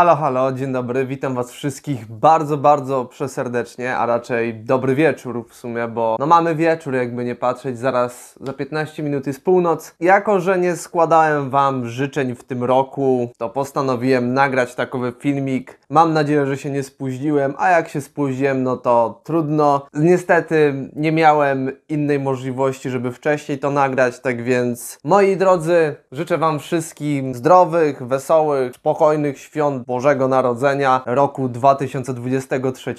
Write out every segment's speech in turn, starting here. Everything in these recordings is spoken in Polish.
Halo, halo, dzień dobry, witam Was wszystkich bardzo, bardzo przeserdecznie, a raczej dobry wieczór w sumie, bo no mamy wieczór, jakby nie patrzeć, zaraz za 15 minut jest północ. Jako, że nie składałem Wam życzeń w tym roku, to postanowiłem nagrać takowy filmik. Mam nadzieję, że się nie spóźniłem, a jak się spóźniłem, no to trudno. Niestety nie miałem innej możliwości, żeby wcześniej to nagrać, tak więc moi drodzy, życzę Wam wszystkim zdrowych, wesołych, spokojnych świąt, Bożego Narodzenia roku 2023,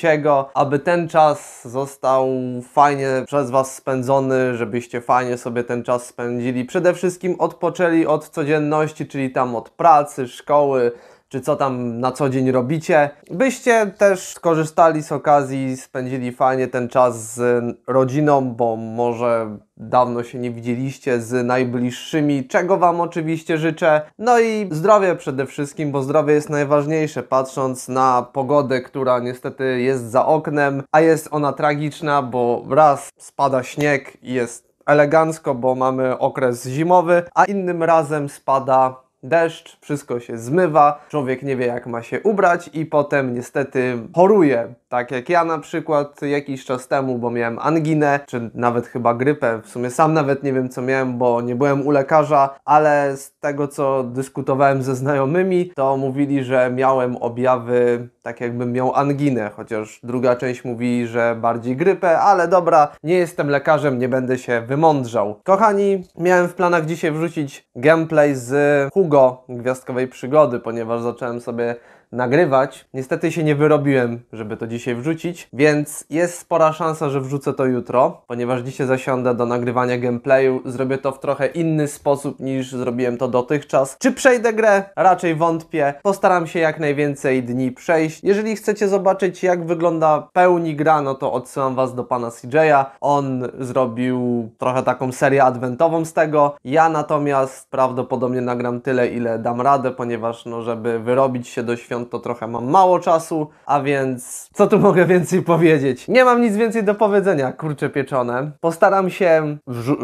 aby ten czas został fajnie przez Was spędzony, żebyście fajnie sobie ten czas spędzili. Przede wszystkim odpoczęli od codzienności, czyli tam od pracy, szkoły, czy co tam na co dzień robicie, byście też skorzystali z okazji, spędzili fajnie ten czas z rodziną, bo może dawno się nie widzieliście z najbliższymi, czego Wam oczywiście życzę. No i zdrowie przede wszystkim, bo zdrowie jest najważniejsze, patrząc na pogodę, która niestety jest za oknem, a jest ona tragiczna, bo raz spada śnieg i jest elegancko, bo mamy okres zimowy, a innym razem spada deszcz, wszystko się zmywa, człowiek nie wie jak ma się ubrać i potem niestety choruje. Tak jak ja na przykład jakiś czas temu, bo miałem anginę, czy nawet chyba grypę. W sumie sam nawet nie wiem co miałem, bo nie byłem u lekarza, ale z tego co dyskutowałem ze znajomymi, to mówili, że miałem objawy tak jakbym miał anginę, chociaż druga część mówi, że bardziej grypę, ale dobra, nie jestem lekarzem, nie będę się wymądrzał. Kochani, miałem w planach dzisiaj wrzucić gameplay z Hugo Gwiazdkowej Przygody, ponieważ zacząłem sobie nagrywać. Niestety się nie wyrobiłem, żeby to dzisiaj wrzucić, więc jest spora szansa, że wrzucę to jutro, ponieważ dzisiaj zasiądę do nagrywania gameplayu. Zrobię to w trochę inny sposób niż zrobiłem to dotychczas. Czy przejdę grę? Raczej wątpię. Postaram się jak najwięcej dni przejść. Jeżeli chcecie zobaczyć jak wygląda pełni gra, no to odsyłam Was do pana CJ'a. On zrobił trochę taką serię adwentową z tego. Ja natomiast prawdopodobnie nagram tyle, ile dam radę, ponieważ no, żeby wyrobić się do świąt to trochę mam mało czasu, a więc co tu mogę więcej powiedzieć? Nie mam nic więcej do powiedzenia, kurcze pieczone. Postaram się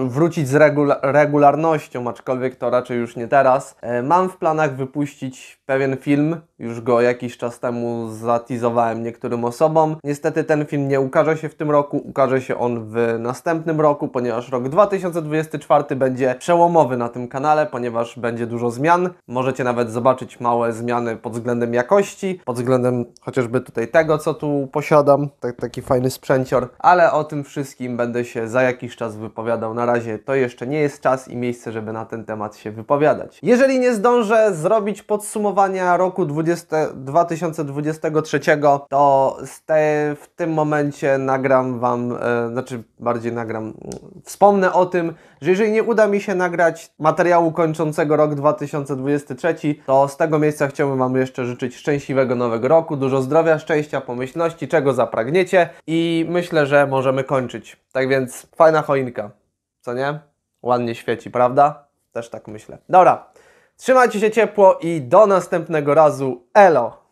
wrócić z regula regularnością, aczkolwiek to raczej już nie teraz. E, mam w planach wypuścić pewien film, już go jakiś czas temu zatizowałem niektórym osobom. Niestety ten film nie ukaże się w tym roku, ukaże się on w następnym roku, ponieważ rok 2024 będzie przełomowy na tym kanale, ponieważ będzie dużo zmian. Możecie nawet zobaczyć małe zmiany pod względem jak jakości, pod względem chociażby tutaj tego, co tu posiadam, tak, taki fajny sprzęcior, ale o tym wszystkim będę się za jakiś czas wypowiadał. Na razie to jeszcze nie jest czas i miejsce, żeby na ten temat się wypowiadać. Jeżeli nie zdążę zrobić podsumowania roku 20, 2023, to te, w tym momencie nagram Wam, e, znaczy bardziej nagram, wspomnę o tym, że jeżeli nie uda mi się nagrać materiału kończącego rok 2023, to z tego miejsca chciałbym Wam jeszcze życzyć szczęśliwego nowego roku, dużo zdrowia, szczęścia, pomyślności, czego zapragniecie i myślę, że możemy kończyć. Tak więc fajna choinka, co nie? Ładnie świeci, prawda? Też tak myślę. Dobra, trzymajcie się ciepło i do następnego razu. Elo!